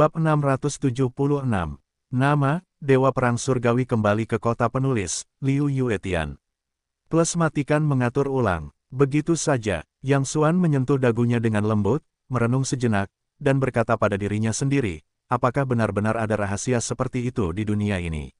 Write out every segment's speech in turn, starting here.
Bab 676. Nama, Dewa Perang Surgawi kembali ke kota penulis, Liu Yuetian. Plus matikan mengatur ulang. Begitu saja, Yang Xuan menyentuh dagunya dengan lembut, merenung sejenak, dan berkata pada dirinya sendiri, apakah benar-benar ada rahasia seperti itu di dunia ini?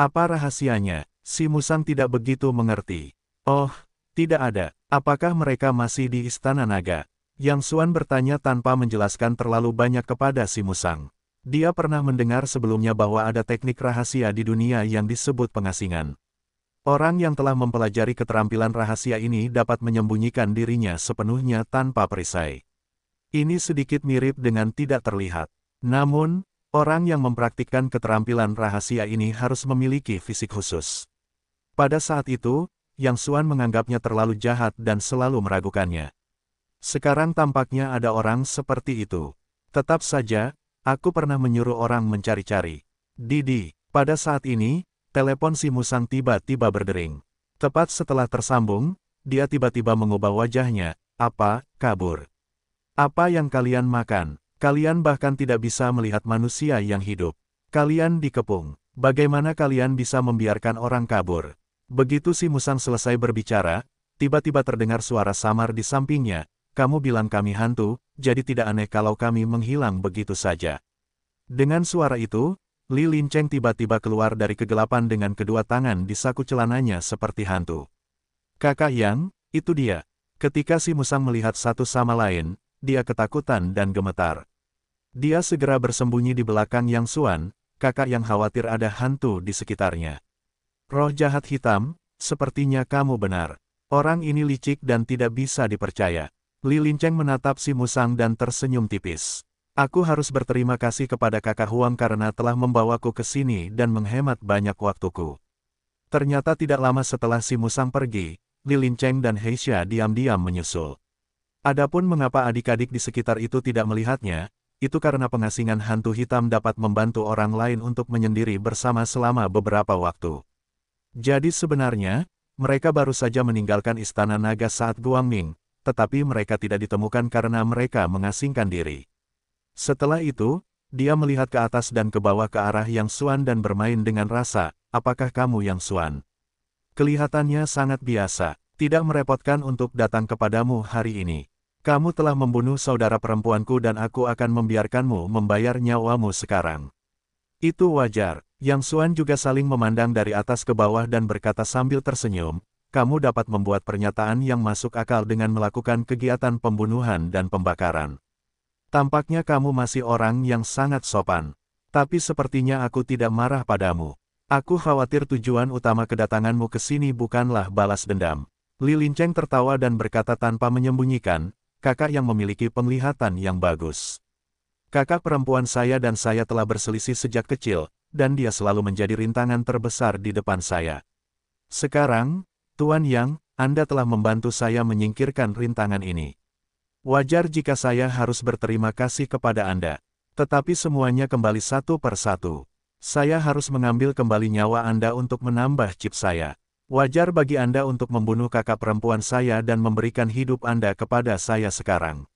Apa rahasianya? Si Musang tidak begitu mengerti. Oh, tidak ada. Apakah mereka masih di Istana Naga? Yang Suan bertanya tanpa menjelaskan terlalu banyak kepada si Musang. Dia pernah mendengar sebelumnya bahwa ada teknik rahasia di dunia yang disebut pengasingan. Orang yang telah mempelajari keterampilan rahasia ini dapat menyembunyikan dirinya sepenuhnya tanpa perisai. Ini sedikit mirip dengan tidak terlihat. Namun, orang yang mempraktikkan keterampilan rahasia ini harus memiliki fisik khusus. Pada saat itu, Yang Suan menganggapnya terlalu jahat dan selalu meragukannya. Sekarang tampaknya ada orang seperti itu. Tetap saja, aku pernah menyuruh orang mencari-cari. Didi, pada saat ini, telepon si Musang tiba-tiba berdering. Tepat setelah tersambung, dia tiba-tiba mengubah wajahnya, apa, kabur. Apa yang kalian makan? Kalian bahkan tidak bisa melihat manusia yang hidup. Kalian dikepung. Bagaimana kalian bisa membiarkan orang kabur? Begitu si Musang selesai berbicara, tiba-tiba terdengar suara samar di sampingnya, kamu bilang kami hantu, jadi tidak aneh kalau kami menghilang begitu saja. Dengan suara itu, Li Lin Cheng tiba-tiba keluar dari kegelapan dengan kedua tangan di saku celananya seperti hantu. Kakak Yang, itu dia. Ketika si Musang melihat satu sama lain, dia ketakutan dan gemetar. Dia segera bersembunyi di belakang Yang Suan, kakak yang khawatir ada hantu di sekitarnya. Roh jahat hitam, sepertinya kamu benar. Orang ini licik dan tidak bisa dipercaya. Li Linceng menatap si Musang dan tersenyum tipis. Aku harus berterima kasih kepada kakak Huang karena telah membawaku ke sini dan menghemat banyak waktuku. Ternyata tidak lama setelah si Musang pergi, Li Linceng dan Heisha diam-diam menyusul. Adapun mengapa adik-adik di sekitar itu tidak melihatnya, itu karena pengasingan hantu hitam dapat membantu orang lain untuk menyendiri bersama selama beberapa waktu. Jadi sebenarnya, mereka baru saja meninggalkan istana naga saat Guangming, tetapi mereka tidak ditemukan karena mereka mengasingkan diri. Setelah itu, dia melihat ke atas dan ke bawah ke arah Yang Suan dan bermain dengan rasa, apakah kamu Yang Suan? Kelihatannya sangat biasa, tidak merepotkan untuk datang kepadamu hari ini. Kamu telah membunuh saudara perempuanku dan aku akan membiarkanmu membayar nyawamu sekarang. Itu wajar, Yang Suan juga saling memandang dari atas ke bawah dan berkata sambil tersenyum, kamu dapat membuat pernyataan yang masuk akal dengan melakukan kegiatan pembunuhan dan pembakaran. Tampaknya kamu masih orang yang sangat sopan. Tapi sepertinya aku tidak marah padamu. Aku khawatir tujuan utama kedatanganmu ke sini bukanlah balas dendam. Lilin Cheng tertawa dan berkata tanpa menyembunyikan, kakak yang memiliki penglihatan yang bagus. Kakak perempuan saya dan saya telah berselisih sejak kecil, dan dia selalu menjadi rintangan terbesar di depan saya. Sekarang, Tuan Yang, Anda telah membantu saya menyingkirkan rintangan ini. Wajar jika saya harus berterima kasih kepada Anda. Tetapi semuanya kembali satu per satu. Saya harus mengambil kembali nyawa Anda untuk menambah chip saya. Wajar bagi Anda untuk membunuh kakak perempuan saya dan memberikan hidup Anda kepada saya sekarang.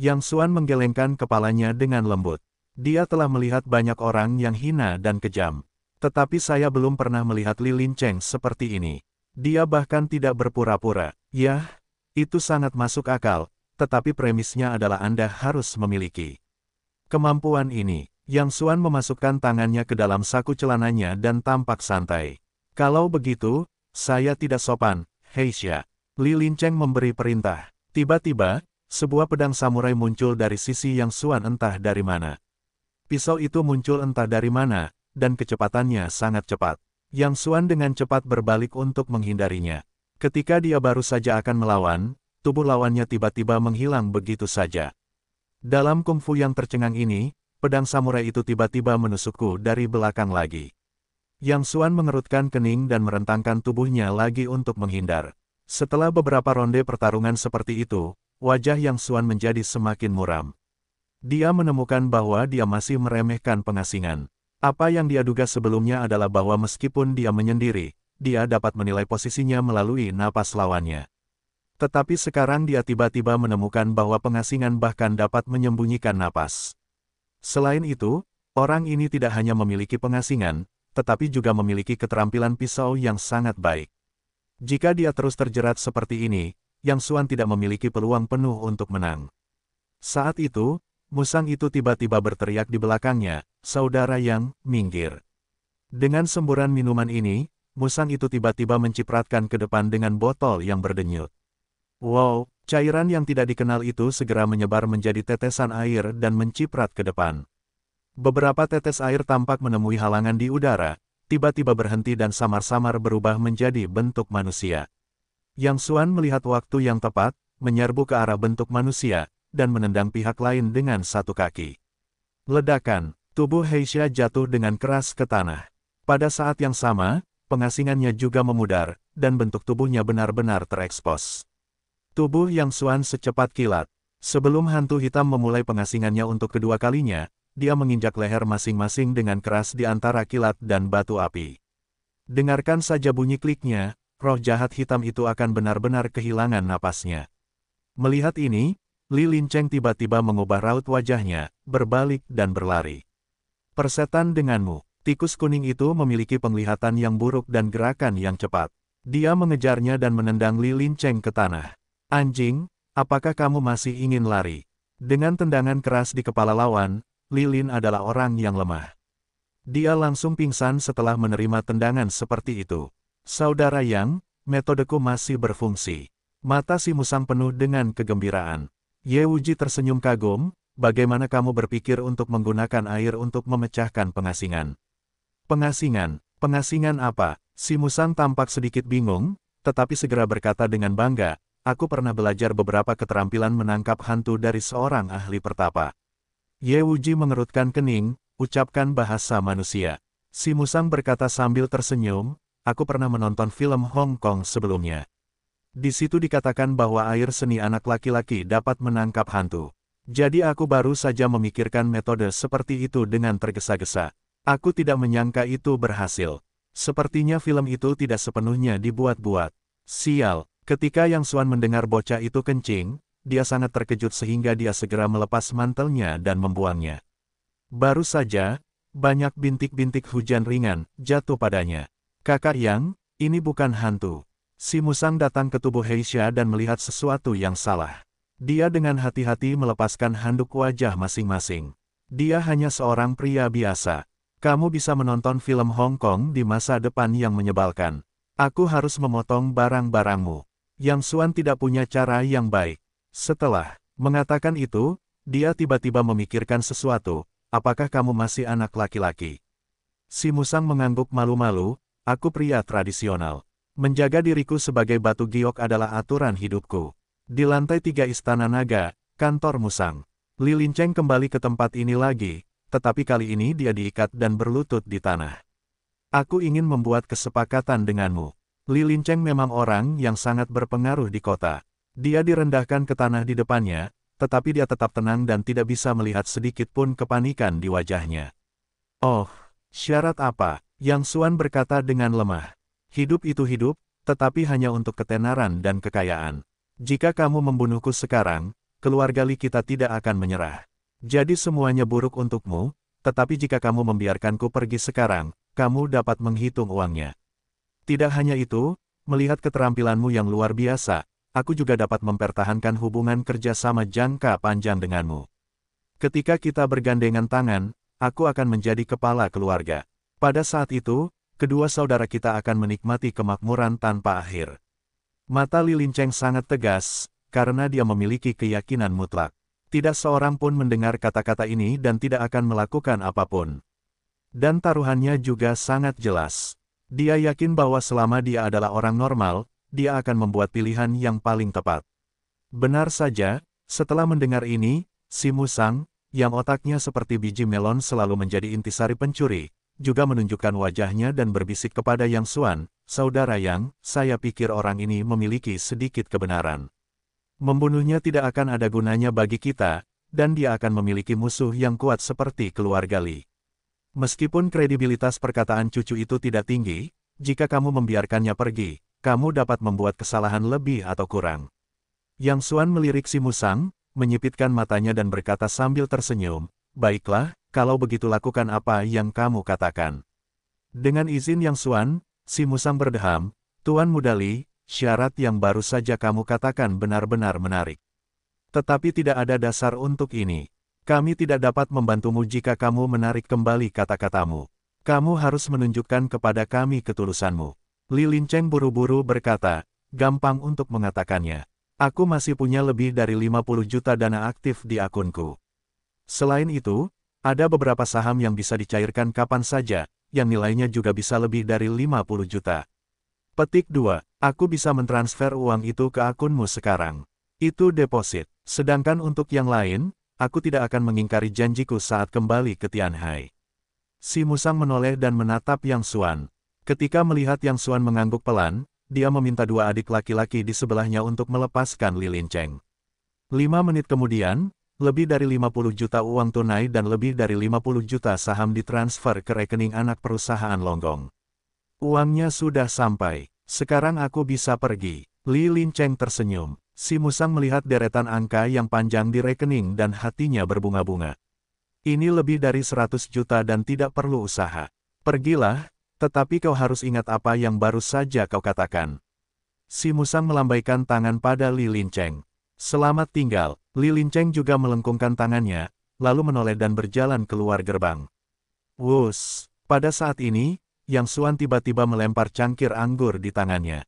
Yang Suan menggelengkan kepalanya dengan lembut. Dia telah melihat banyak orang yang hina dan kejam. Tetapi saya belum pernah melihat lilin Cheng seperti ini. Dia bahkan tidak berpura-pura. Yah, itu sangat masuk akal, tetapi premisnya adalah Anda harus memiliki kemampuan ini. Yang Suan memasukkan tangannya ke dalam saku celananya dan tampak santai. Kalau begitu, saya tidak sopan, Heisha. Li Lincheng memberi perintah. Tiba-tiba, sebuah pedang samurai muncul dari sisi yang Suan entah dari mana. Pisau itu muncul entah dari mana, dan kecepatannya sangat cepat. Yang Suan dengan cepat berbalik untuk menghindarinya. Ketika dia baru saja akan melawan, tubuh lawannya tiba-tiba menghilang begitu saja. Dalam kungfu yang tercengang ini, pedang samurai itu tiba-tiba menusukku dari belakang lagi. Yang Suan mengerutkan kening dan merentangkan tubuhnya lagi untuk menghindar. Setelah beberapa ronde pertarungan seperti itu, wajah Yang Suan menjadi semakin muram. Dia menemukan bahwa dia masih meremehkan pengasingan. Apa yang dia duga sebelumnya adalah bahwa meskipun dia menyendiri, dia dapat menilai posisinya melalui napas lawannya. Tetapi sekarang dia tiba-tiba menemukan bahwa pengasingan bahkan dapat menyembunyikan napas. Selain itu, orang ini tidak hanya memiliki pengasingan, tetapi juga memiliki keterampilan pisau yang sangat baik. Jika dia terus terjerat seperti ini, Yang Suan tidak memiliki peluang penuh untuk menang. Saat itu, Musang itu tiba-tiba berteriak di belakangnya, saudara yang, minggir. Dengan semburan minuman ini, musang itu tiba-tiba mencipratkan ke depan dengan botol yang berdenyut. Wow, cairan yang tidak dikenal itu segera menyebar menjadi tetesan air dan menciprat ke depan. Beberapa tetes air tampak menemui halangan di udara, tiba-tiba berhenti dan samar-samar berubah menjadi bentuk manusia. Yang Suan melihat waktu yang tepat, menyerbu ke arah bentuk manusia, dan menendang pihak lain dengan satu kaki. Ledakan, tubuh Heisha jatuh dengan keras ke tanah. Pada saat yang sama, pengasingannya juga memudar, dan bentuk tubuhnya benar-benar terekspos. Tubuh yang Suan secepat kilat. Sebelum hantu hitam memulai pengasingannya untuk kedua kalinya, dia menginjak leher masing-masing dengan keras di antara kilat dan batu api. Dengarkan saja bunyi kliknya, roh jahat hitam itu akan benar-benar kehilangan napasnya. Melihat ini, Li Lincheng tiba-tiba mengubah raut wajahnya, berbalik dan berlari. Persetan denganmu, tikus kuning itu memiliki penglihatan yang buruk dan gerakan yang cepat. Dia mengejarnya dan menendang Li Lincheng ke tanah. Anjing, apakah kamu masih ingin lari? Dengan tendangan keras di kepala lawan, Lilin adalah orang yang lemah. Dia langsung pingsan setelah menerima tendangan seperti itu. Saudara Yang, metodeku masih berfungsi. Mata si musang penuh dengan kegembiraan. Ye Wuji tersenyum kagum, bagaimana kamu berpikir untuk menggunakan air untuk memecahkan pengasingan? Pengasingan, pengasingan apa? Si Musang tampak sedikit bingung, tetapi segera berkata dengan bangga, aku pernah belajar beberapa keterampilan menangkap hantu dari seorang ahli pertapa. Ye Wuji mengerutkan kening, ucapkan bahasa manusia. Si Musang berkata sambil tersenyum, aku pernah menonton film Hong Kong sebelumnya. Di situ dikatakan bahwa air seni anak laki-laki dapat menangkap hantu. Jadi aku baru saja memikirkan metode seperti itu dengan tergesa-gesa. Aku tidak menyangka itu berhasil. Sepertinya film itu tidak sepenuhnya dibuat-buat. Sial, ketika Yang Suan mendengar bocah itu kencing, dia sangat terkejut sehingga dia segera melepas mantelnya dan membuangnya. Baru saja, banyak bintik-bintik hujan ringan jatuh padanya. Kakak Yang, ini bukan hantu. Si Musang datang ke tubuh Heisha dan melihat sesuatu yang salah. Dia dengan hati-hati melepaskan handuk wajah masing-masing. Dia hanya seorang pria biasa. Kamu bisa menonton film Hong Kong di masa depan yang menyebalkan. Aku harus memotong barang-barangmu. Yang Suan tidak punya cara yang baik. Setelah mengatakan itu, dia tiba-tiba memikirkan sesuatu. Apakah kamu masih anak laki-laki? Si Musang mengangguk malu-malu, aku pria tradisional. Menjaga diriku sebagai batu giok adalah aturan hidupku. Di lantai tiga Istana Naga, kantor Musang. Lilin Cheng kembali ke tempat ini lagi, tetapi kali ini dia diikat dan berlutut di tanah. Aku ingin membuat kesepakatan denganmu. Lilin Cheng memang orang yang sangat berpengaruh di kota. Dia direndahkan ke tanah di depannya, tetapi dia tetap tenang dan tidak bisa melihat sedikit pun kepanikan di wajahnya. Oh, syarat apa? Yang Suan berkata dengan lemah. Hidup itu hidup, tetapi hanya untuk ketenaran dan kekayaan. Jika kamu membunuhku sekarang, keluarga Li kita tidak akan menyerah. Jadi semuanya buruk untukmu, tetapi jika kamu membiarkanku pergi sekarang, kamu dapat menghitung uangnya. Tidak hanya itu, melihat keterampilanmu yang luar biasa, aku juga dapat mempertahankan hubungan kerja sama jangka panjang denganmu. Ketika kita bergandengan tangan, aku akan menjadi kepala keluarga. Pada saat itu, kedua saudara kita akan menikmati kemakmuran tanpa akhir. Mata Lilinceng sangat tegas, karena dia memiliki keyakinan mutlak. Tidak seorang pun mendengar kata-kata ini dan tidak akan melakukan apapun. Dan taruhannya juga sangat jelas. Dia yakin bahwa selama dia adalah orang normal, dia akan membuat pilihan yang paling tepat. Benar saja, setelah mendengar ini, si Musang, yang otaknya seperti biji melon selalu menjadi intisari pencuri, juga menunjukkan wajahnya dan berbisik kepada Yang Suan, Saudara Yang, saya pikir orang ini memiliki sedikit kebenaran. Membunuhnya tidak akan ada gunanya bagi kita, dan dia akan memiliki musuh yang kuat seperti keluarga Li. Meskipun kredibilitas perkataan cucu itu tidak tinggi, jika kamu membiarkannya pergi, kamu dapat membuat kesalahan lebih atau kurang. Yang Suan melirik si Musang, menyipitkan matanya dan berkata sambil tersenyum, Baiklah, kalau begitu lakukan apa yang kamu katakan. Dengan izin Yang Suan, si Musang berdeham, Tuan Mudali, syarat yang baru saja kamu katakan benar-benar menarik. Tetapi tidak ada dasar untuk ini. Kami tidak dapat membantumu jika kamu menarik kembali kata-katamu. Kamu harus menunjukkan kepada kami ketulusanmu. Li Lincheng buru-buru berkata, gampang untuk mengatakannya. Aku masih punya lebih dari 50 juta dana aktif di akunku. Selain itu, ada beberapa saham yang bisa dicairkan kapan saja, yang nilainya juga bisa lebih dari 50 juta. Petik 2. Aku bisa mentransfer uang itu ke akunmu sekarang. Itu deposit. Sedangkan untuk yang lain, aku tidak akan mengingkari janjiku saat kembali ke Tianhai. Si Musang menoleh dan menatap Yang Suan. Ketika melihat Yang Suan mengangguk pelan, dia meminta dua adik laki-laki di sebelahnya untuk melepaskan Li Cheng. Lima menit kemudian, lebih dari 50 juta uang tunai dan lebih dari 50 juta saham ditransfer ke rekening anak perusahaan Longgong. Uangnya sudah sampai. Sekarang aku bisa pergi. Li Lin Cheng tersenyum. Si Musang melihat deretan angka yang panjang di rekening dan hatinya berbunga-bunga. Ini lebih dari 100 juta dan tidak perlu usaha. Pergilah, tetapi kau harus ingat apa yang baru saja kau katakan. Si Musang melambaikan tangan pada Li Lin Cheng. Selamat tinggal, Li Cheng juga melengkungkan tangannya, lalu menoleh dan berjalan keluar gerbang. Wus! Pada saat ini, Yang Suan tiba-tiba melempar cangkir anggur di tangannya.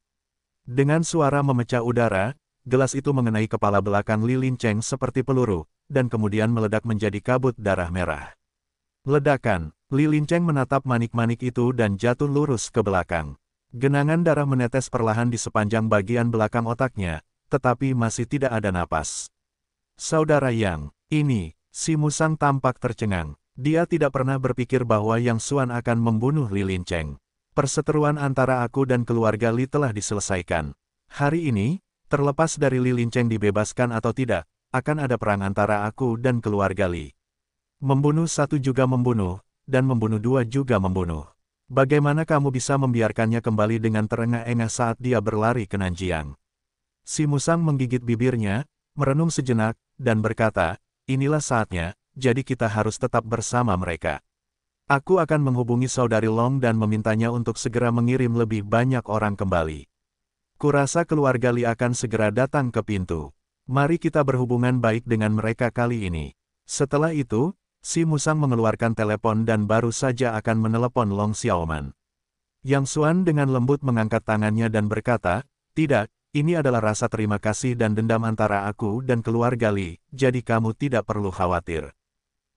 Dengan suara memecah udara, gelas itu mengenai kepala belakang Li Cheng seperti peluru, dan kemudian meledak menjadi kabut darah merah. Ledakan, Li Cheng menatap manik-manik itu dan jatuh lurus ke belakang. Genangan darah menetes perlahan di sepanjang bagian belakang otaknya, tetapi masih tidak ada napas. Saudara Yang, ini, si Musang tampak tercengang. Dia tidak pernah berpikir bahwa Yang Suan akan membunuh Li Lin Cheng. Perseteruan antara aku dan keluarga Li telah diselesaikan. Hari ini, terlepas dari Li Lin Cheng dibebaskan atau tidak, akan ada perang antara aku dan keluarga Li. Membunuh satu juga membunuh, dan membunuh dua juga membunuh. Bagaimana kamu bisa membiarkannya kembali dengan terengah-engah saat dia berlari ke Nanjiang? Si Musang menggigit bibirnya, merenung sejenak, dan berkata, inilah saatnya, jadi kita harus tetap bersama mereka. Aku akan menghubungi saudari Long dan memintanya untuk segera mengirim lebih banyak orang kembali. Kurasa keluarga Li akan segera datang ke pintu. Mari kita berhubungan baik dengan mereka kali ini. Setelah itu, Si Musang mengeluarkan telepon dan baru saja akan menelepon Long Xiaoman. Yang Suan dengan lembut mengangkat tangannya dan berkata, Tidak, ini adalah rasa terima kasih dan dendam antara aku dan keluarga Li, jadi kamu tidak perlu khawatir.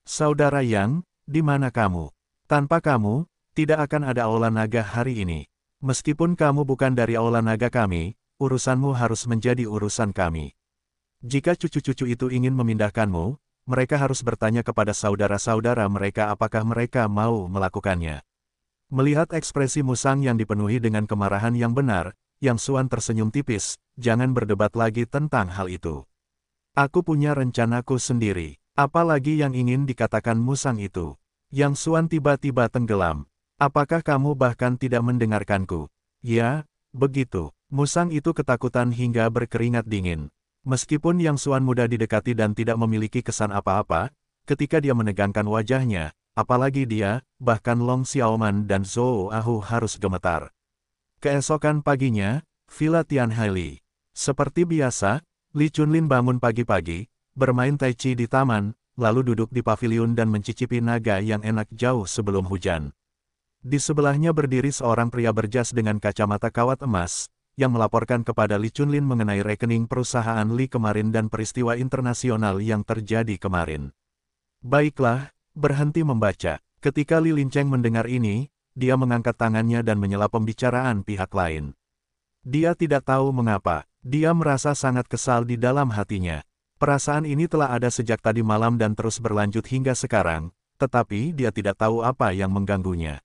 Saudara Yang, di mana kamu? Tanpa kamu, tidak akan ada Aula Naga hari ini. Meskipun kamu bukan dari Aula Naga kami, urusanmu harus menjadi urusan kami. Jika cucu-cucu itu ingin memindahkanmu, mereka harus bertanya kepada saudara-saudara mereka apakah mereka mau melakukannya. Melihat ekspresi Musang yang dipenuhi dengan kemarahan yang benar, yang Suan tersenyum tipis, jangan berdebat lagi tentang hal itu. Aku punya rencanaku sendiri, apalagi yang ingin dikatakan musang itu. Yang Suan tiba-tiba tenggelam. Apakah kamu bahkan tidak mendengarkanku? Ya, begitu. Musang itu ketakutan hingga berkeringat dingin. Meskipun Yang Suan mudah didekati dan tidak memiliki kesan apa-apa, ketika dia menegangkan wajahnya, apalagi dia, bahkan Long Xiaoman dan Zhou Ahu harus gemetar. Keesokan paginya, Villa Tianhaili. Seperti biasa, Li Chunlin bangun pagi-pagi, bermain tai chi di taman, lalu duduk di pavilion dan mencicipi naga yang enak jauh sebelum hujan. Di sebelahnya berdiri seorang pria berjas dengan kacamata kawat emas, yang melaporkan kepada Li Chunlin mengenai rekening perusahaan Li kemarin dan peristiwa internasional yang terjadi kemarin. Baiklah, berhenti membaca. Ketika Li Lincheng mendengar ini, dia mengangkat tangannya dan menyela pembicaraan pihak lain. Dia tidak tahu mengapa, dia merasa sangat kesal di dalam hatinya. Perasaan ini telah ada sejak tadi malam dan terus berlanjut hingga sekarang, tetapi dia tidak tahu apa yang mengganggunya.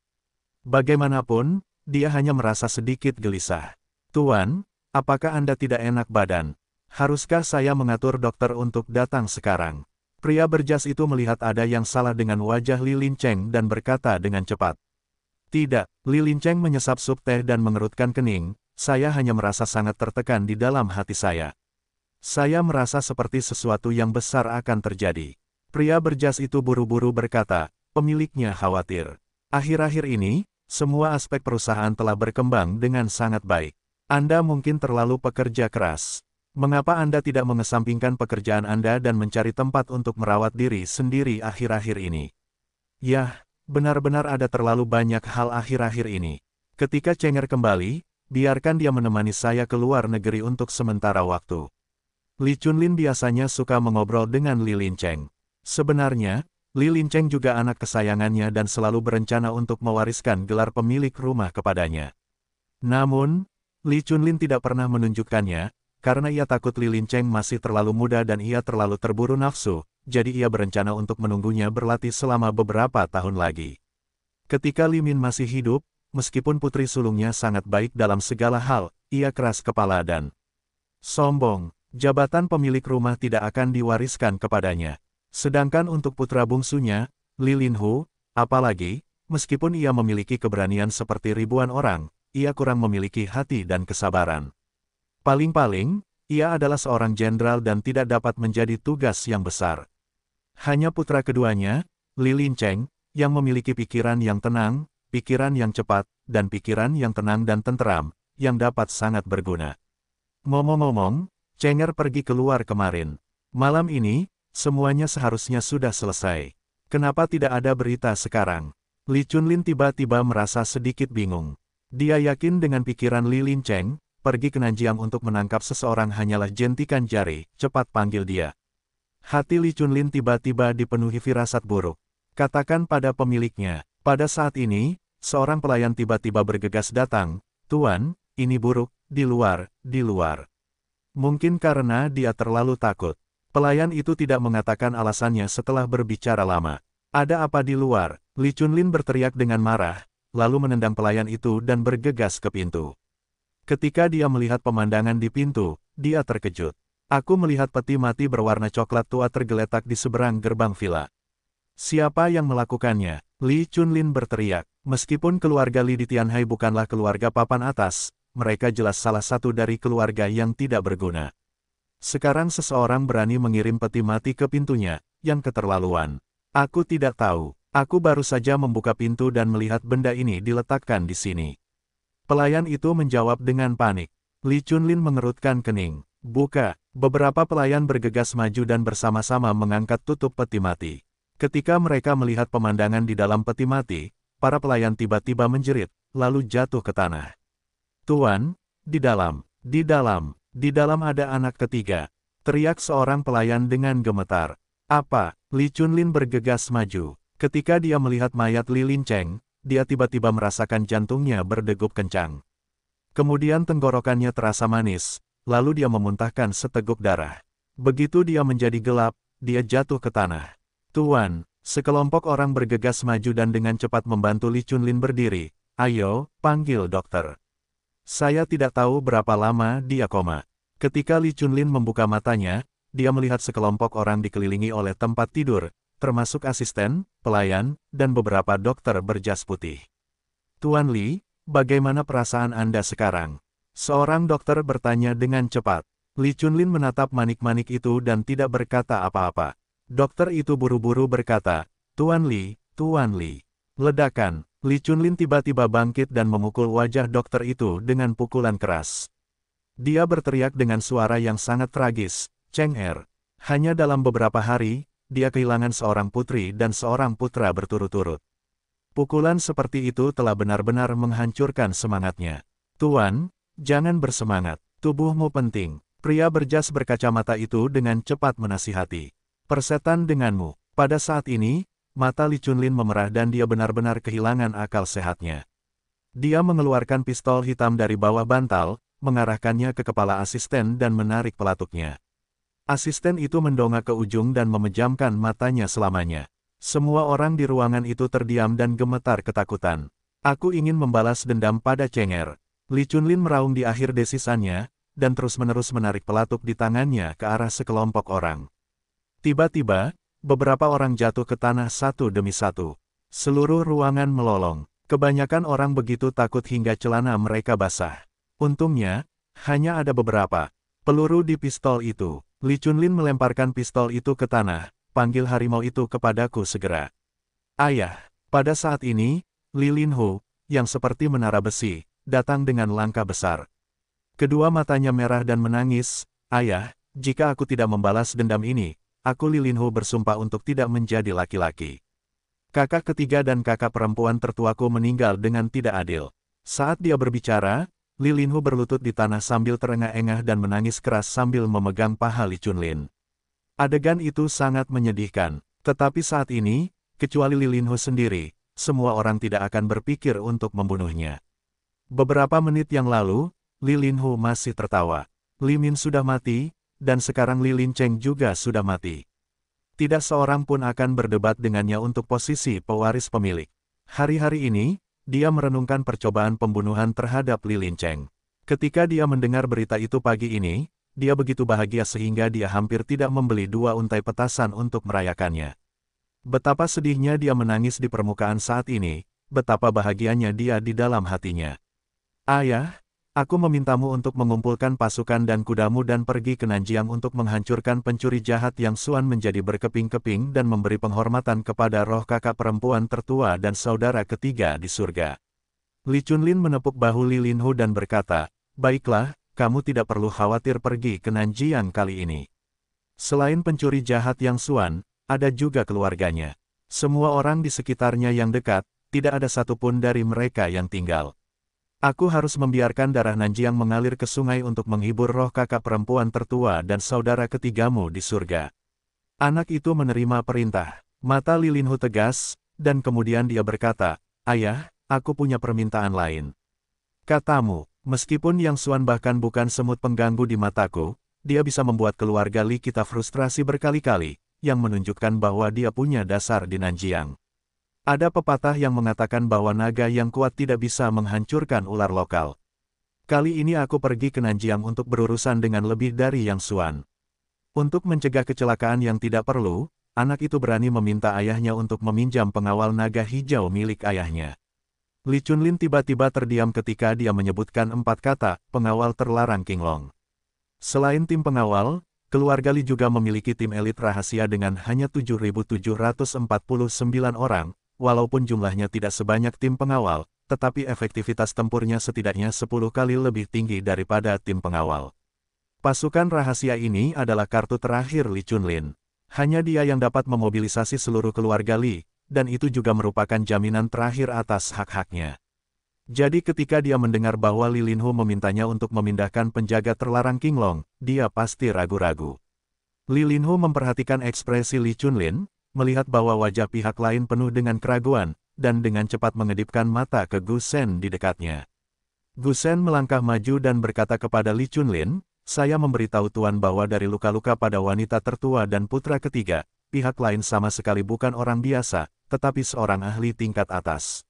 Bagaimanapun, dia hanya merasa sedikit gelisah. Tuan, apakah Anda tidak enak badan? Haruskah saya mengatur dokter untuk datang sekarang? Pria berjas itu melihat ada yang salah dengan wajah Lilin Cheng dan berkata dengan cepat. Tidak, Li Lincheng menyesap sup teh dan mengerutkan kening, saya hanya merasa sangat tertekan di dalam hati saya. Saya merasa seperti sesuatu yang besar akan terjadi. Pria berjas itu buru-buru berkata, pemiliknya khawatir. Akhir-akhir ini, semua aspek perusahaan telah berkembang dengan sangat baik. Anda mungkin terlalu pekerja keras. Mengapa Anda tidak mengesampingkan pekerjaan Anda dan mencari tempat untuk merawat diri sendiri akhir-akhir ini? Yah, Benar-benar ada terlalu banyak hal akhir-akhir ini. Ketika Cenger kembali, biarkan dia menemani saya keluar negeri untuk sementara waktu. Li Chunlin biasanya suka mengobrol dengan Li Lin Cheng. Sebenarnya, Li Lin Cheng juga anak kesayangannya dan selalu berencana untuk mewariskan gelar pemilik rumah kepadanya. Namun, Li Chunlin tidak pernah menunjukkannya, karena ia takut Lilin Cheng masih terlalu muda dan ia terlalu terburu nafsu, jadi ia berencana untuk menunggunya berlatih selama beberapa tahun lagi. Ketika Limin masih hidup, meskipun putri sulungnya sangat baik dalam segala hal, ia keras kepala dan sombong. Jabatan pemilik rumah tidak akan diwariskan kepadanya. Sedangkan untuk putra bungsunya, Lilin Hu, apalagi, meskipun ia memiliki keberanian seperti ribuan orang, ia kurang memiliki hati dan kesabaran. Paling-paling, ia adalah seorang jenderal dan tidak dapat menjadi tugas yang besar. Hanya putra keduanya, Li Lin Cheng, yang memiliki pikiran yang tenang, pikiran yang cepat, dan pikiran yang tenang dan tenteram, yang dapat sangat berguna. Ngomong-ngomong, Cheng'er pergi keluar kemarin. Malam ini, semuanya seharusnya sudah selesai. Kenapa tidak ada berita sekarang? Li Chunlin tiba-tiba merasa sedikit bingung. Dia yakin dengan pikiran Li Lin Cheng? pergi ke Nanjiang untuk menangkap seseorang hanyalah jentikan jari, cepat panggil dia. Hati Li Chunlin tiba-tiba dipenuhi firasat buruk. Katakan pada pemiliknya, pada saat ini, seorang pelayan tiba-tiba bergegas datang, Tuan, ini buruk, di luar, di luar. Mungkin karena dia terlalu takut. Pelayan itu tidak mengatakan alasannya setelah berbicara lama. Ada apa di luar? Li Chunlin berteriak dengan marah, lalu menendang pelayan itu dan bergegas ke pintu. Ketika dia melihat pemandangan di pintu, dia terkejut. Aku melihat peti mati berwarna coklat tua tergeletak di seberang gerbang villa. Siapa yang melakukannya? Li Chunlin berteriak. Meskipun keluarga Li di Tianhai bukanlah keluarga papan atas, mereka jelas salah satu dari keluarga yang tidak berguna. Sekarang seseorang berani mengirim peti mati ke pintunya, yang keterlaluan. Aku tidak tahu, aku baru saja membuka pintu dan melihat benda ini diletakkan di sini. Pelayan itu menjawab dengan panik. Li Chunlin mengerutkan kening. Buka. Beberapa pelayan bergegas maju dan bersama-sama mengangkat tutup peti mati. Ketika mereka melihat pemandangan di dalam peti mati, para pelayan tiba-tiba menjerit, lalu jatuh ke tanah. Tuan, di dalam, di dalam, di dalam ada anak ketiga. Teriak seorang pelayan dengan gemetar. Apa? Li Chunlin bergegas maju. Ketika dia melihat mayat Li Lincheng, dia tiba-tiba merasakan jantungnya berdegup kencang. Kemudian tenggorokannya terasa manis, lalu dia memuntahkan seteguk darah. Begitu dia menjadi gelap, dia jatuh ke tanah. Tuan, sekelompok orang bergegas maju dan dengan cepat membantu Li Chunlin berdiri. Ayo, panggil dokter. Saya tidak tahu berapa lama dia koma. Ketika Li Chunlin membuka matanya, dia melihat sekelompok orang dikelilingi oleh tempat tidur, termasuk asisten, pelayan, dan beberapa dokter berjas putih. Tuan Li, bagaimana perasaan Anda sekarang? Seorang dokter bertanya dengan cepat. Li Chunlin menatap manik-manik itu dan tidak berkata apa-apa. Dokter itu buru-buru berkata, Tuan Li, Tuan Li. Ledakan, Li Chunlin tiba-tiba bangkit dan memukul wajah dokter itu dengan pukulan keras. Dia berteriak dengan suara yang sangat tragis, Cheng Er. Hanya dalam beberapa hari, dia kehilangan seorang putri dan seorang putra berturut-turut. Pukulan seperti itu telah benar-benar menghancurkan semangatnya. Tuan, jangan bersemangat, tubuhmu penting. Pria berjas berkacamata itu dengan cepat menasihati. Persetan denganmu. Pada saat ini, mata Li Chunlin memerah dan dia benar-benar kehilangan akal sehatnya. Dia mengeluarkan pistol hitam dari bawah bantal, mengarahkannya ke kepala asisten dan menarik pelatuknya. Asisten itu mendongak ke ujung dan memejamkan matanya selamanya. Semua orang di ruangan itu terdiam dan gemetar ketakutan. Aku ingin membalas dendam pada Cenger. Li Chunlin meraung di akhir desisannya, dan terus-menerus menarik pelatuk di tangannya ke arah sekelompok orang. Tiba-tiba, beberapa orang jatuh ke tanah satu demi satu. Seluruh ruangan melolong. Kebanyakan orang begitu takut hingga celana mereka basah. Untungnya, hanya ada beberapa peluru di pistol itu. Li Chunlin melemparkan pistol itu ke tanah, panggil harimau itu kepadaku segera. Ayah, pada saat ini, Li Linhu, yang seperti menara besi, datang dengan langkah besar. Kedua matanya merah dan menangis, Ayah, jika aku tidak membalas dendam ini, aku Li Linhu bersumpah untuk tidak menjadi laki-laki. Kakak ketiga dan kakak perempuan tertuaku meninggal dengan tidak adil. Saat dia berbicara, Lilinhu berlutut di tanah sambil terengah-engah dan menangis keras sambil memegang paha Li Chunlin. Adegan itu sangat menyedihkan, tetapi saat ini, kecuali Lilinhu sendiri, semua orang tidak akan berpikir untuk membunuhnya. Beberapa menit yang lalu, Lilinhu masih tertawa. Limin sudah mati, dan sekarang Lilin Cheng juga sudah mati. Tidak seorang pun akan berdebat dengannya untuk posisi pewaris pemilik. Hari-hari ini, dia merenungkan percobaan pembunuhan terhadap Li Lin Cheng. Ketika dia mendengar berita itu pagi ini, dia begitu bahagia sehingga dia hampir tidak membeli dua untai petasan untuk merayakannya. Betapa sedihnya dia menangis di permukaan saat ini, betapa bahagianya dia di dalam hatinya. Ayah, Aku memintamu untuk mengumpulkan pasukan dan kudamu dan pergi ke Nanjiang untuk menghancurkan pencuri jahat yang Suan menjadi berkeping-keping dan memberi penghormatan kepada roh kakak perempuan tertua dan saudara ketiga di surga. Li Chunlin menepuk bahu Li Linhu dan berkata, Baiklah, kamu tidak perlu khawatir pergi ke Nanjiang kali ini. Selain pencuri jahat yang Suan, ada juga keluarganya. Semua orang di sekitarnya yang dekat, tidak ada satupun dari mereka yang tinggal. Aku harus membiarkan darah Nanjiang mengalir ke sungai untuk menghibur roh kakak perempuan tertua dan saudara ketigamu di surga. Anak itu menerima perintah. Mata Lilinhu tegas, dan kemudian dia berkata, Ayah, aku punya permintaan lain. Katamu, meskipun Yang Suan bahkan bukan semut pengganggu di mataku, dia bisa membuat keluarga Li kita frustrasi berkali-kali, yang menunjukkan bahwa dia punya dasar di Nanjiang. Ada pepatah yang mengatakan bahwa naga yang kuat tidak bisa menghancurkan ular lokal. Kali ini aku pergi ke Nanjiang untuk berurusan dengan lebih dari Yang Suan. Untuk mencegah kecelakaan yang tidak perlu, anak itu berani meminta ayahnya untuk meminjam pengawal naga hijau milik ayahnya. Li Chunlin tiba-tiba terdiam ketika dia menyebutkan empat kata, pengawal terlarang Kinglong. Selain tim pengawal, keluarga Li juga memiliki tim elit rahasia dengan hanya 7.749 orang, walaupun jumlahnya tidak sebanyak tim pengawal, tetapi efektivitas tempurnya setidaknya 10 kali lebih tinggi daripada tim pengawal. Pasukan rahasia ini adalah kartu terakhir Li Chunlin. Hanya dia yang dapat memobilisasi seluruh keluarga Li, dan itu juga merupakan jaminan terakhir atas hak-haknya. Jadi ketika dia mendengar bahwa Li Linhu memintanya untuk memindahkan penjaga terlarang King Long, dia pasti ragu-ragu. Li Linhu memperhatikan ekspresi Li Chunlin, melihat bahwa wajah pihak lain penuh dengan keraguan, dan dengan cepat mengedipkan mata ke Gusen di dekatnya. Gusen melangkah maju dan berkata kepada Li Chunlin, saya memberitahu Tuan bahwa dari luka-luka pada wanita tertua dan putra ketiga, pihak lain sama sekali bukan orang biasa, tetapi seorang ahli tingkat atas.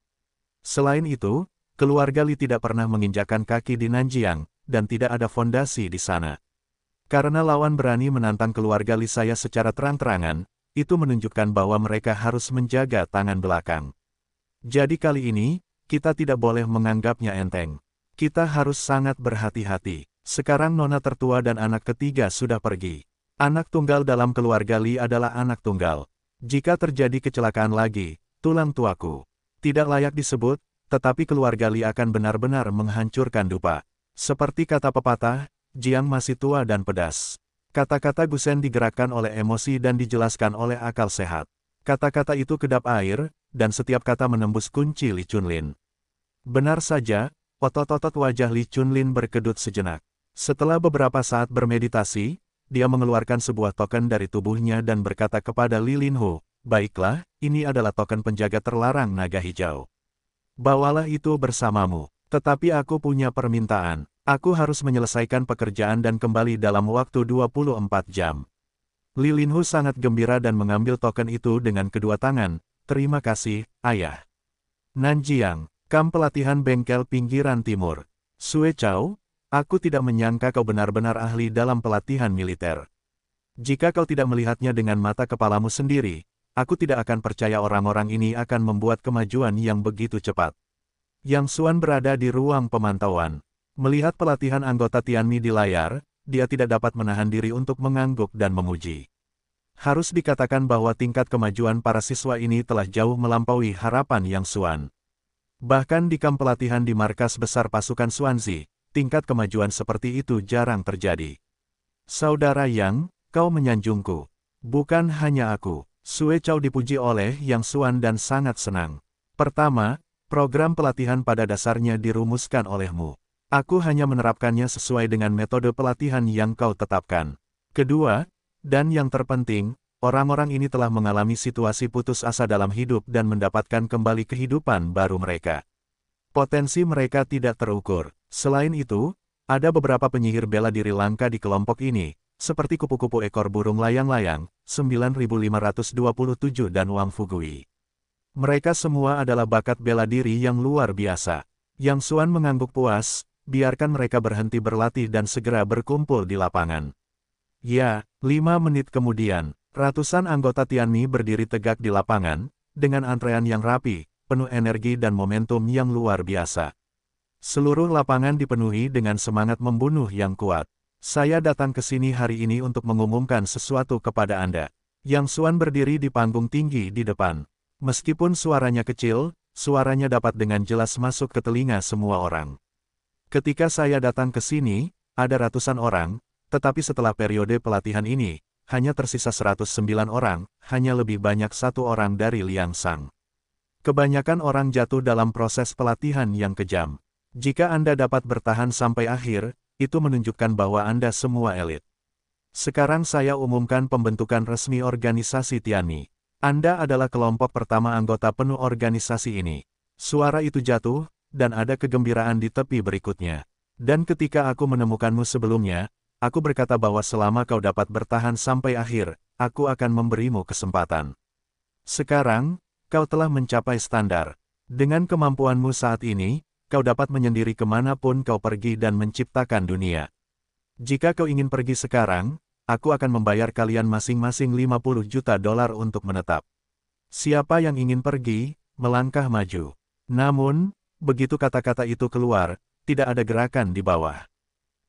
Selain itu, keluarga Li tidak pernah menginjakan kaki di Nanjiang, dan tidak ada fondasi di sana. Karena lawan berani menantang keluarga Li saya secara terang-terangan, itu menunjukkan bahwa mereka harus menjaga tangan belakang. Jadi kali ini, kita tidak boleh menganggapnya enteng. Kita harus sangat berhati-hati. Sekarang nona tertua dan anak ketiga sudah pergi. Anak tunggal dalam keluarga Li adalah anak tunggal. Jika terjadi kecelakaan lagi, tulang tuaku. Tidak layak disebut, tetapi keluarga Li akan benar-benar menghancurkan dupa. Seperti kata pepatah, Jiang masih tua dan pedas. Kata-kata Gusen digerakkan oleh emosi dan dijelaskan oleh akal sehat. Kata-kata itu kedap air, dan setiap kata menembus kunci Li Chunlin. Benar saja, otot-otot wajah Li Chunlin berkedut sejenak. Setelah beberapa saat bermeditasi, dia mengeluarkan sebuah token dari tubuhnya dan berkata kepada Li Linhu, Baiklah, ini adalah token penjaga terlarang naga hijau. Bawalah itu bersamamu. Tetapi aku punya permintaan. Aku harus menyelesaikan pekerjaan dan kembali dalam waktu 24 jam. Lilinhu sangat gembira dan mengambil token itu dengan kedua tangan. Terima kasih, ayah. Nanjiang, kam pelatihan bengkel pinggiran timur. Sue Chao, aku tidak menyangka kau benar-benar ahli dalam pelatihan militer. Jika kau tidak melihatnya dengan mata kepalamu sendiri, aku tidak akan percaya orang-orang ini akan membuat kemajuan yang begitu cepat. Yang Suan berada di ruang pemantauan. Melihat pelatihan anggota Tianmi di layar, dia tidak dapat menahan diri untuk mengangguk dan memuji. Harus dikatakan bahwa tingkat kemajuan para siswa ini telah jauh melampaui harapan yang Suan. Bahkan di kamp pelatihan di markas besar pasukan Suanzi, tingkat kemajuan seperti itu jarang terjadi. Saudara Yang, kau menyanjungku. Bukan hanya aku. Sue Chow dipuji oleh Yang Suan dan sangat senang. Pertama, program pelatihan pada dasarnya dirumuskan olehmu. Aku hanya menerapkannya sesuai dengan metode pelatihan yang kau tetapkan. Kedua, dan yang terpenting, orang-orang ini telah mengalami situasi putus asa dalam hidup dan mendapatkan kembali kehidupan baru mereka. Potensi mereka tidak terukur. Selain itu, ada beberapa penyihir bela diri langka di kelompok ini, seperti kupu-kupu ekor burung layang-layang, 9527 dan Wang Fugui. Mereka semua adalah bakat bela diri yang luar biasa. Yang Suan mengangguk puas, biarkan mereka berhenti berlatih dan segera berkumpul di lapangan. Ya, lima menit kemudian, ratusan anggota Tianmi berdiri tegak di lapangan, dengan antrean yang rapi, penuh energi dan momentum yang luar biasa. Seluruh lapangan dipenuhi dengan semangat membunuh yang kuat. Saya datang ke sini hari ini untuk mengumumkan sesuatu kepada Anda. Yang Suan berdiri di panggung tinggi di depan. Meskipun suaranya kecil, suaranya dapat dengan jelas masuk ke telinga semua orang. Ketika saya datang ke sini, ada ratusan orang, tetapi setelah periode pelatihan ini, hanya tersisa 109 orang, hanya lebih banyak satu orang dari Liang Sang. Kebanyakan orang jatuh dalam proses pelatihan yang kejam. Jika Anda dapat bertahan sampai akhir, itu menunjukkan bahwa Anda semua elit. Sekarang saya umumkan pembentukan resmi organisasi Tiani. Anda adalah kelompok pertama anggota penuh organisasi ini. Suara itu jatuh, dan ada kegembiraan di tepi berikutnya. Dan ketika aku menemukanmu sebelumnya, aku berkata bahwa selama kau dapat bertahan sampai akhir, aku akan memberimu kesempatan. Sekarang, kau telah mencapai standar. Dengan kemampuanmu saat ini, kau dapat menyendiri kemanapun kau pergi dan menciptakan dunia. Jika kau ingin pergi sekarang, aku akan membayar kalian masing-masing 50 juta dolar untuk menetap. Siapa yang ingin pergi, melangkah maju. Namun, Begitu kata-kata itu keluar, tidak ada gerakan di bawah.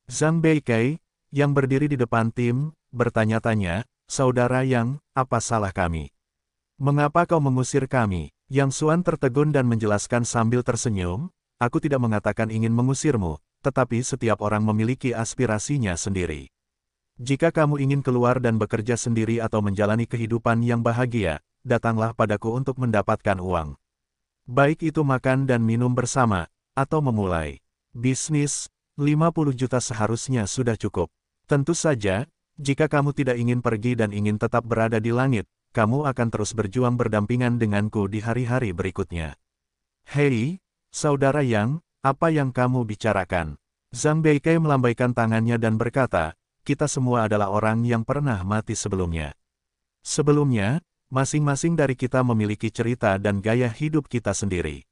Zhang Beikei, yang berdiri di depan tim, bertanya-tanya, Saudara Yang, apa salah kami? Mengapa kau mengusir kami? Yang Suan tertegun dan menjelaskan sambil tersenyum, aku tidak mengatakan ingin mengusirmu, tetapi setiap orang memiliki aspirasinya sendiri. Jika kamu ingin keluar dan bekerja sendiri atau menjalani kehidupan yang bahagia, datanglah padaku untuk mendapatkan uang baik itu makan dan minum bersama, atau memulai bisnis, 50 juta seharusnya sudah cukup. Tentu saja, jika kamu tidak ingin pergi dan ingin tetap berada di langit, kamu akan terus berjuang berdampingan denganku di hari-hari berikutnya. Hei, saudara Yang, apa yang kamu bicarakan? Zhang Beike melambaikan tangannya dan berkata, kita semua adalah orang yang pernah mati sebelumnya. Sebelumnya, Masing-masing dari kita memiliki cerita dan gaya hidup kita sendiri.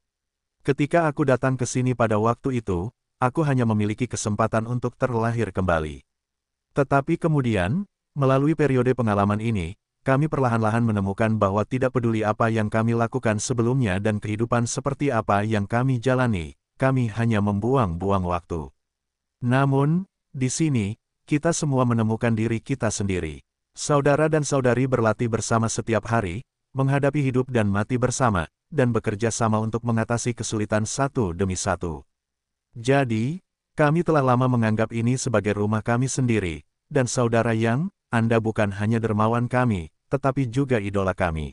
Ketika aku datang ke sini pada waktu itu, aku hanya memiliki kesempatan untuk terlahir kembali. Tetapi kemudian, melalui periode pengalaman ini, kami perlahan-lahan menemukan bahwa tidak peduli apa yang kami lakukan sebelumnya dan kehidupan seperti apa yang kami jalani, kami hanya membuang-buang waktu. Namun, di sini, kita semua menemukan diri kita sendiri. Saudara dan saudari berlatih bersama setiap hari, menghadapi hidup dan mati bersama, dan bekerja sama untuk mengatasi kesulitan satu demi satu. Jadi, kami telah lama menganggap ini sebagai rumah kami sendiri, dan saudara yang, Anda bukan hanya dermawan kami, tetapi juga idola kami.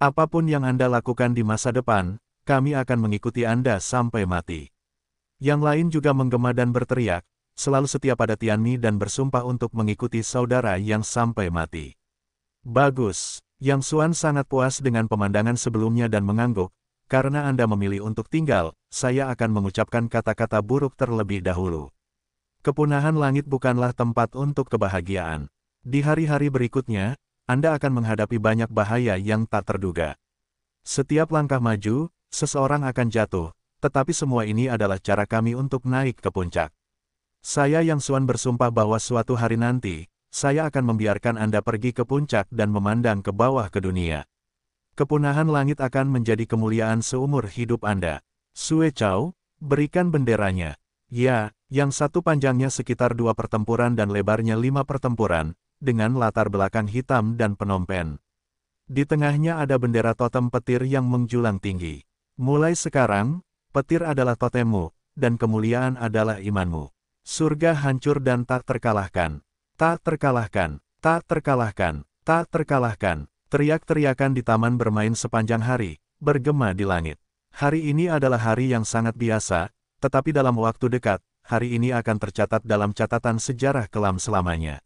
Apapun yang Anda lakukan di masa depan, kami akan mengikuti Anda sampai mati. Yang lain juga menggema dan berteriak, selalu setia pada Tianmi dan bersumpah untuk mengikuti saudara yang sampai mati. Bagus, Yang Suan sangat puas dengan pemandangan sebelumnya dan mengangguk, karena Anda memilih untuk tinggal, saya akan mengucapkan kata-kata buruk terlebih dahulu. Kepunahan langit bukanlah tempat untuk kebahagiaan. Di hari-hari berikutnya, Anda akan menghadapi banyak bahaya yang tak terduga. Setiap langkah maju, seseorang akan jatuh, tetapi semua ini adalah cara kami untuk naik ke puncak. Saya Yang Suan bersumpah bahwa suatu hari nanti, saya akan membiarkan Anda pergi ke puncak dan memandang ke bawah ke dunia. Kepunahan langit akan menjadi kemuliaan seumur hidup Anda. Sue Chow, berikan benderanya. Ya, yang satu panjangnya sekitar dua pertempuran dan lebarnya lima pertempuran, dengan latar belakang hitam dan penompen. Di tengahnya ada bendera totem petir yang menjulang tinggi. Mulai sekarang, petir adalah totemmu, dan kemuliaan adalah imanmu. Surga hancur dan tak terkalahkan. Tak terkalahkan, tak terkalahkan, tak terkalahkan. Teriak-teriakan di taman bermain sepanjang hari, bergema di langit. Hari ini adalah hari yang sangat biasa, tetapi dalam waktu dekat, hari ini akan tercatat dalam catatan sejarah kelam selamanya.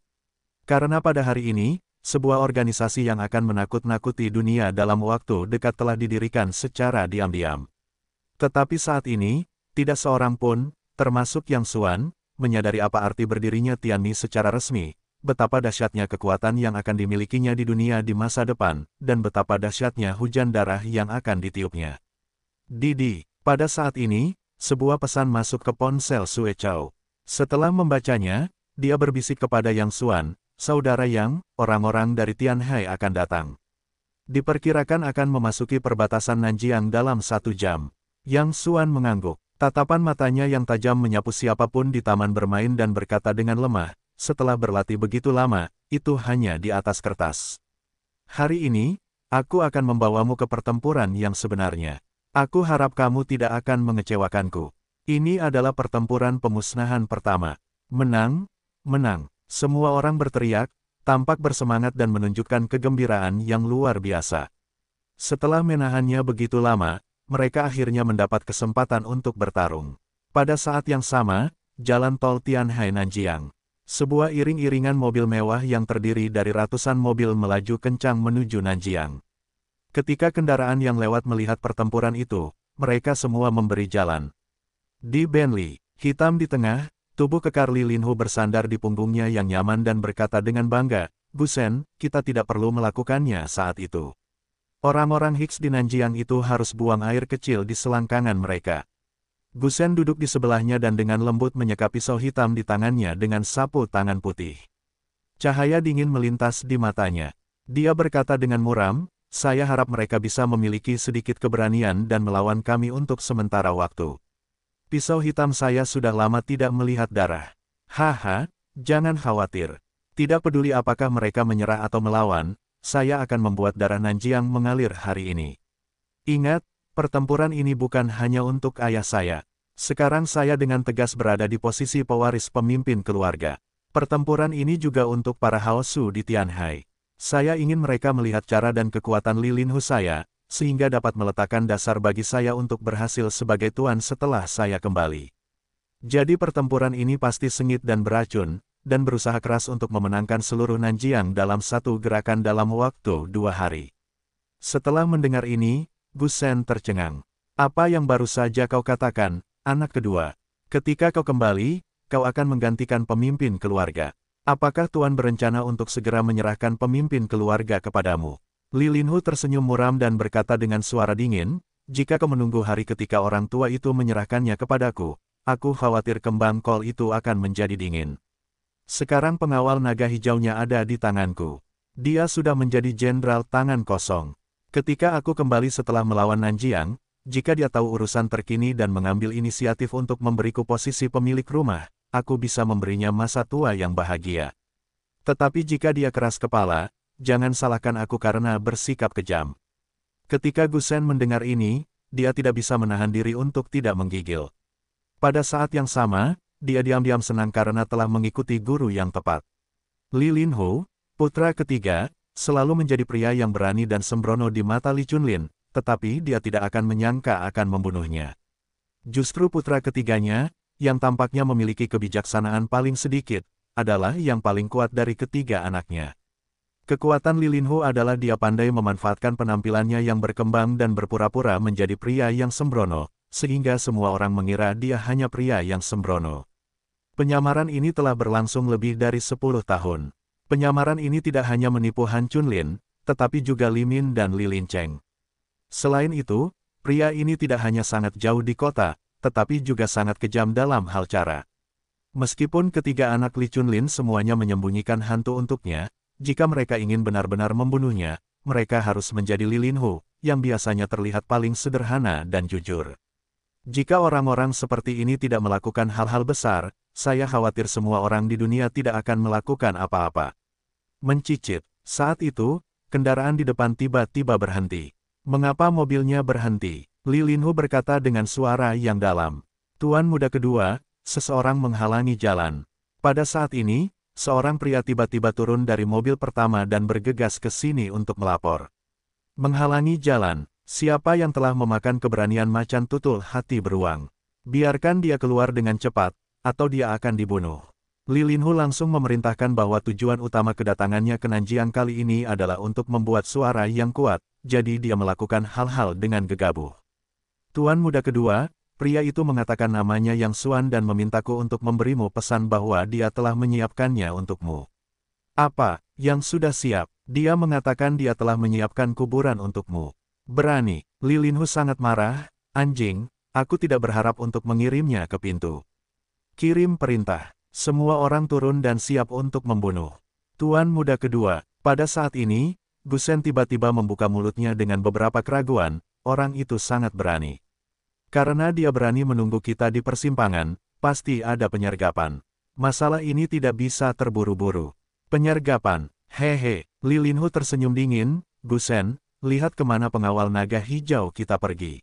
Karena pada hari ini, sebuah organisasi yang akan menakut-nakuti dunia dalam waktu dekat telah didirikan secara diam-diam. Tetapi saat ini, tidak seorang pun, termasuk Yang Suan, menyadari apa arti berdirinya Tianni secara resmi, betapa dahsyatnya kekuatan yang akan dimilikinya di dunia di masa depan, dan betapa dahsyatnya hujan darah yang akan ditiupnya. Didi, pada saat ini, sebuah pesan masuk ke ponsel Sue Chow. Setelah membacanya, dia berbisik kepada Yang Suan, saudara Yang, orang-orang dari Tianhai akan datang. Diperkirakan akan memasuki perbatasan Nanjiang dalam satu jam. Yang Suan mengangguk. Tatapan matanya yang tajam menyapu siapapun di taman bermain dan berkata dengan lemah, setelah berlatih begitu lama, itu hanya di atas kertas. Hari ini, aku akan membawamu ke pertempuran yang sebenarnya. Aku harap kamu tidak akan mengecewakanku. Ini adalah pertempuran pemusnahan pertama. Menang, menang. Semua orang berteriak, tampak bersemangat dan menunjukkan kegembiraan yang luar biasa. Setelah menahannya begitu lama, mereka akhirnya mendapat kesempatan untuk bertarung. Pada saat yang sama, jalan tol Tianhai Nanjiang. Sebuah iring-iringan mobil mewah yang terdiri dari ratusan mobil melaju kencang menuju Nanjiang. Ketika kendaraan yang lewat melihat pertempuran itu, mereka semua memberi jalan. Di Bentley, hitam di tengah, tubuh kekar Li Linhu bersandar di punggungnya yang nyaman dan berkata dengan bangga, Busen, kita tidak perlu melakukannya saat itu. Orang-orang Hicks di Nanjiang itu harus buang air kecil di selangkangan mereka. Gusen duduk di sebelahnya dan dengan lembut menyeka pisau hitam di tangannya dengan sapu tangan putih. Cahaya dingin melintas di matanya. Dia berkata dengan muram, saya harap mereka bisa memiliki sedikit keberanian dan melawan kami untuk sementara waktu. Pisau hitam saya sudah lama tidak melihat darah. Haha, jangan khawatir. Tidak peduli apakah mereka menyerah atau melawan, saya akan membuat darah Nanjiang mengalir hari ini. Ingat, pertempuran ini bukan hanya untuk ayah saya. Sekarang saya dengan tegas berada di posisi pewaris pemimpin keluarga. Pertempuran ini juga untuk para Haosu di Tianhai. Saya ingin mereka melihat cara dan kekuatan Lilinhu saya, sehingga dapat meletakkan dasar bagi saya untuk berhasil sebagai tuan setelah saya kembali. Jadi pertempuran ini pasti sengit dan beracun, dan berusaha keras untuk memenangkan seluruh Nanjiang dalam satu gerakan dalam waktu dua hari. Setelah mendengar ini, Gu Shen tercengang. Apa yang baru saja kau katakan, anak kedua? Ketika kau kembali, kau akan menggantikan pemimpin keluarga. Apakah Tuan berencana untuk segera menyerahkan pemimpin keluarga kepadamu? Lilinhu tersenyum muram dan berkata dengan suara dingin, jika kau menunggu hari ketika orang tua itu menyerahkannya kepadaku, aku khawatir kembang kol itu akan menjadi dingin. Sekarang pengawal naga hijaunya ada di tanganku. Dia sudah menjadi jenderal tangan kosong. Ketika aku kembali setelah melawan Nanjiang, jika dia tahu urusan terkini dan mengambil inisiatif untuk memberiku posisi pemilik rumah, aku bisa memberinya masa tua yang bahagia. Tetapi jika dia keras kepala, jangan salahkan aku karena bersikap kejam. Ketika Gusen mendengar ini, dia tidak bisa menahan diri untuk tidak menggigil. Pada saat yang sama, dia diam-diam senang karena telah mengikuti guru yang tepat. Li Linhu, putra ketiga, selalu menjadi pria yang berani dan sembrono di mata Li Chunlin, tetapi dia tidak akan menyangka akan membunuhnya. Justru putra ketiganya, yang tampaknya memiliki kebijaksanaan paling sedikit, adalah yang paling kuat dari ketiga anaknya. Kekuatan Li Linhu adalah dia pandai memanfaatkan penampilannya yang berkembang dan berpura-pura menjadi pria yang sembrono, sehingga semua orang mengira dia hanya pria yang sembrono. Penyamaran ini telah berlangsung lebih dari 10 tahun. Penyamaran ini tidak hanya menipu Han Chunlin, tetapi juga Limin dan Lin Cheng. Selain itu, pria ini tidak hanya sangat jauh di kota, tetapi juga sangat kejam dalam hal cara. Meskipun ketiga anak Li Chunlin semuanya menyembunyikan hantu untuknya, jika mereka ingin benar-benar membunuhnya, mereka harus menjadi Li Linhu, yang biasanya terlihat paling sederhana dan jujur. Jika orang-orang seperti ini tidak melakukan hal-hal besar, saya khawatir semua orang di dunia tidak akan melakukan apa-apa. Mencicit. Saat itu, kendaraan di depan tiba-tiba berhenti. Mengapa mobilnya berhenti? Li Linhu berkata dengan suara yang dalam. Tuan muda kedua, seseorang menghalangi jalan. Pada saat ini, seorang pria tiba-tiba turun dari mobil pertama dan bergegas ke sini untuk melapor. Menghalangi jalan, Siapa yang telah memakan keberanian macan tutul hati beruang? Biarkan dia keluar dengan cepat, atau dia akan dibunuh. Hu langsung memerintahkan bahwa tujuan utama kedatangannya ke Nanjiang kali ini adalah untuk membuat suara yang kuat, jadi dia melakukan hal-hal dengan gegabah. Tuan muda kedua, pria itu mengatakan namanya Yang Suan dan memintaku untuk memberimu pesan bahwa dia telah menyiapkannya untukmu. Apa, yang sudah siap? Dia mengatakan dia telah menyiapkan kuburan untukmu. Berani, Lilinhu sangat marah, anjing, aku tidak berharap untuk mengirimnya ke pintu. Kirim perintah, semua orang turun dan siap untuk membunuh. Tuan muda kedua, pada saat ini, Gusen tiba-tiba membuka mulutnya dengan beberapa keraguan, orang itu sangat berani. Karena dia berani menunggu kita di persimpangan, pasti ada penyergapan. Masalah ini tidak bisa terburu-buru. Penyergapan, hehe, Lilinhu tersenyum dingin, Gusen, lihat kemana pengawal naga hijau kita pergi.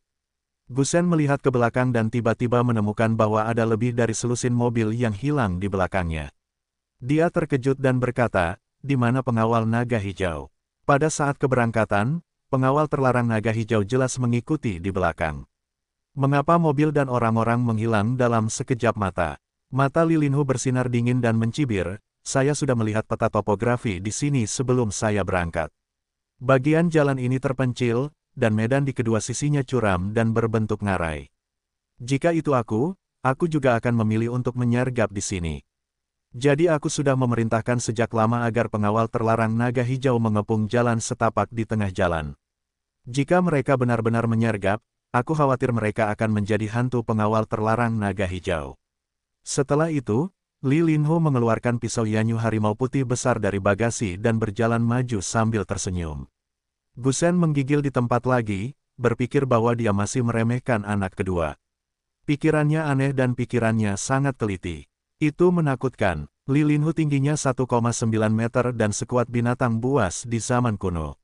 Gusen melihat ke belakang dan tiba-tiba menemukan bahwa ada lebih dari selusin mobil yang hilang di belakangnya. Dia terkejut dan berkata, di mana pengawal naga hijau? Pada saat keberangkatan, pengawal terlarang naga hijau jelas mengikuti di belakang. Mengapa mobil dan orang-orang menghilang dalam sekejap mata? Mata Lilinhu bersinar dingin dan mencibir, saya sudah melihat peta topografi di sini sebelum saya berangkat. Bagian jalan ini terpencil, dan medan di kedua sisinya curam dan berbentuk ngarai. Jika itu aku, aku juga akan memilih untuk menyergap di sini. Jadi aku sudah memerintahkan sejak lama agar pengawal terlarang naga hijau mengepung jalan setapak di tengah jalan. Jika mereka benar-benar menyergap, aku khawatir mereka akan menjadi hantu pengawal terlarang naga hijau. Setelah itu, Li Linho mengeluarkan pisau Yanyu harimau putih besar dari bagasi dan berjalan maju sambil tersenyum. Gusen menggigil di tempat lagi, berpikir bahwa dia masih meremehkan anak kedua. Pikirannya aneh dan pikirannya sangat teliti. Itu menakutkan. Li Linhu tingginya 1,9 meter dan sekuat binatang buas di zaman kuno.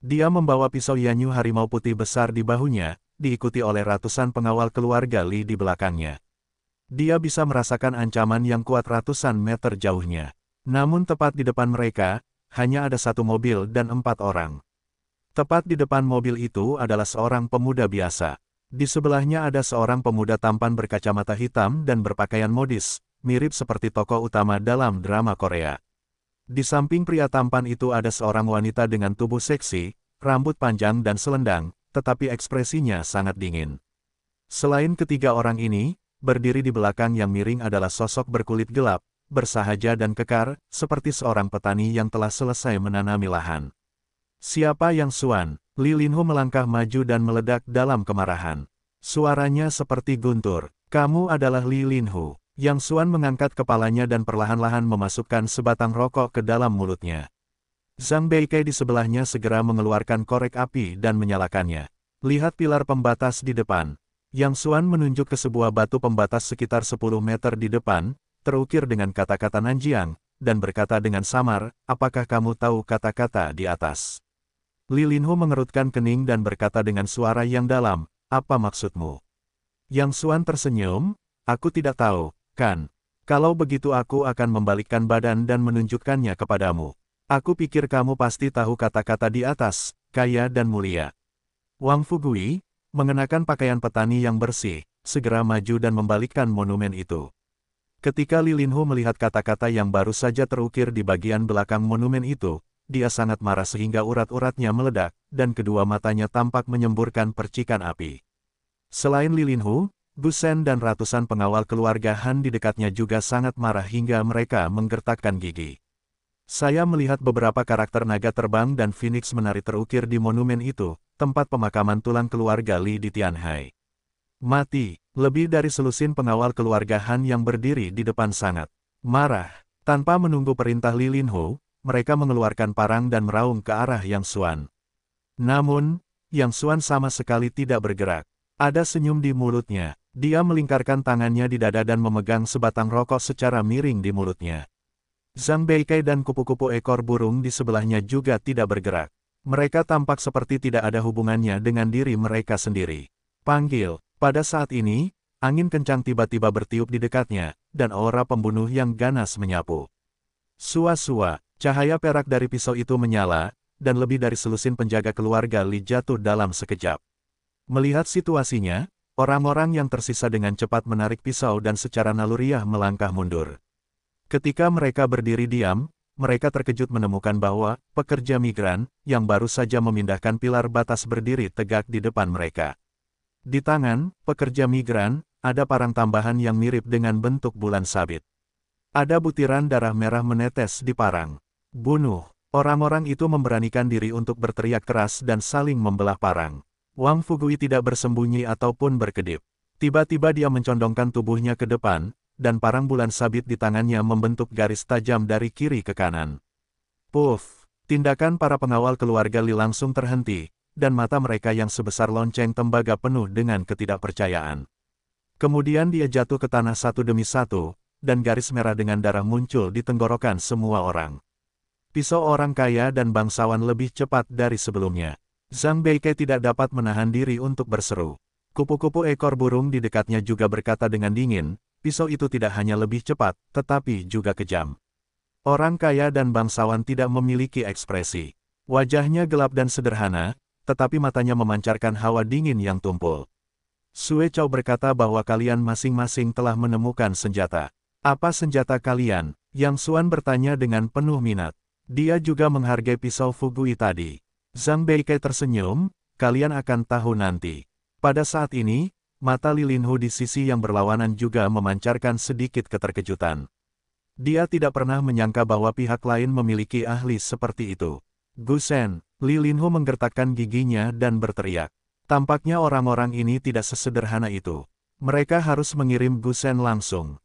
Dia membawa pisau Yanyu harimau putih besar di bahunya, diikuti oleh ratusan pengawal keluarga Li di belakangnya. Dia bisa merasakan ancaman yang kuat ratusan meter jauhnya. Namun tepat di depan mereka, hanya ada satu mobil dan empat orang. Tepat di depan mobil itu adalah seorang pemuda biasa. Di sebelahnya ada seorang pemuda tampan berkacamata hitam dan berpakaian modis, mirip seperti tokoh utama dalam drama Korea. Di samping pria tampan itu ada seorang wanita dengan tubuh seksi, rambut panjang dan selendang, tetapi ekspresinya sangat dingin. Selain ketiga orang ini, berdiri di belakang yang miring adalah sosok berkulit gelap, bersahaja dan kekar, seperti seorang petani yang telah selesai menanami lahan. Siapa yang Suan? Li Linhu melangkah maju dan meledak dalam kemarahan. Suaranya seperti guntur. Kamu adalah Li Linhu. Yang Suan mengangkat kepalanya dan perlahan-lahan memasukkan sebatang rokok ke dalam mulutnya. Zhang Beikai di sebelahnya segera mengeluarkan korek api dan menyalakannya. Lihat pilar pembatas di depan, yang Suan menunjuk ke sebuah batu pembatas sekitar 10 meter di depan, terukir dengan kata-kata Nanjiang, dan berkata dengan samar, apakah kamu tahu kata-kata di atas? Li Linhu mengerutkan kening dan berkata dengan suara yang dalam, apa maksudmu? Yang Suan tersenyum, aku tidak tahu, kan? Kalau begitu aku akan membalikkan badan dan menunjukkannya kepadamu. Aku pikir kamu pasti tahu kata-kata di atas, kaya dan mulia. Wang Fugui, mengenakan pakaian petani yang bersih, segera maju dan membalikkan monumen itu. Ketika Lilinho melihat kata-kata yang baru saja terukir di bagian belakang monumen itu, dia sangat marah sehingga urat-uratnya meledak, dan kedua matanya tampak menyemburkan percikan api. Selain Lilinho, Gusen dan ratusan pengawal keluarga Han di dekatnya juga sangat marah hingga mereka menggertakkan gigi. Saya melihat beberapa karakter naga terbang dan Phoenix menari terukir di monumen itu, tempat pemakaman tulang keluarga Li di Tianhai. Mati, lebih dari selusin pengawal keluarga Han yang berdiri di depan sangat. Marah, tanpa menunggu perintah Li Linhu, mereka mengeluarkan parang dan meraung ke arah Yang Suan. Namun, Yang Suan sama sekali tidak bergerak. Ada senyum di mulutnya. Dia melingkarkan tangannya di dada dan memegang sebatang rokok secara miring di mulutnya. Zhang Beikai dan kupu-kupu ekor burung di sebelahnya juga tidak bergerak. Mereka tampak seperti tidak ada hubungannya dengan diri mereka sendiri. Panggil, pada saat ini, angin kencang tiba-tiba bertiup di dekatnya, dan aura pembunuh yang ganas menyapu. Sua-sua, cahaya perak dari pisau itu menyala, dan lebih dari selusin penjaga keluarga Li jatuh dalam sekejap. Melihat situasinya, orang-orang yang tersisa dengan cepat menarik pisau dan secara naluriah melangkah mundur. Ketika mereka berdiri diam, mereka terkejut menemukan bahwa pekerja migran yang baru saja memindahkan pilar batas berdiri tegak di depan mereka. Di tangan pekerja migran ada parang tambahan yang mirip dengan bentuk bulan sabit. Ada butiran darah merah menetes di parang. Bunuh! Orang-orang itu memberanikan diri untuk berteriak keras dan saling membelah parang. Wang Fugui tidak bersembunyi ataupun berkedip. Tiba-tiba dia mencondongkan tubuhnya ke depan, dan parang bulan sabit di tangannya membentuk garis tajam dari kiri ke kanan. Puff! Tindakan para pengawal keluarga Li langsung terhenti, dan mata mereka yang sebesar lonceng tembaga penuh dengan ketidakpercayaan. Kemudian dia jatuh ke tanah satu demi satu, dan garis merah dengan darah muncul di tenggorokan semua orang. Pisau orang kaya dan bangsawan lebih cepat dari sebelumnya. Zhang Beike tidak dapat menahan diri untuk berseru. Kupu-kupu ekor burung di dekatnya juga berkata dengan dingin, pisau itu tidak hanya lebih cepat, tetapi juga kejam. Orang kaya dan bangsawan tidak memiliki ekspresi. Wajahnya gelap dan sederhana, tetapi matanya memancarkan hawa dingin yang tumpul. Sue Chow berkata bahwa kalian masing-masing telah menemukan senjata. Apa senjata kalian? Yang Suan bertanya dengan penuh minat. Dia juga menghargai pisau Fugui tadi. Zhang Beike tersenyum, kalian akan tahu nanti. Pada saat ini, Mata Lilinhu di sisi yang berlawanan juga memancarkan sedikit keterkejutan. Dia tidak pernah menyangka bahwa pihak lain memiliki ahli seperti itu. Gusen, Lilinhu menggertakkan giginya dan berteriak. Tampaknya orang-orang ini tidak sesederhana itu. Mereka harus mengirim Gusen langsung.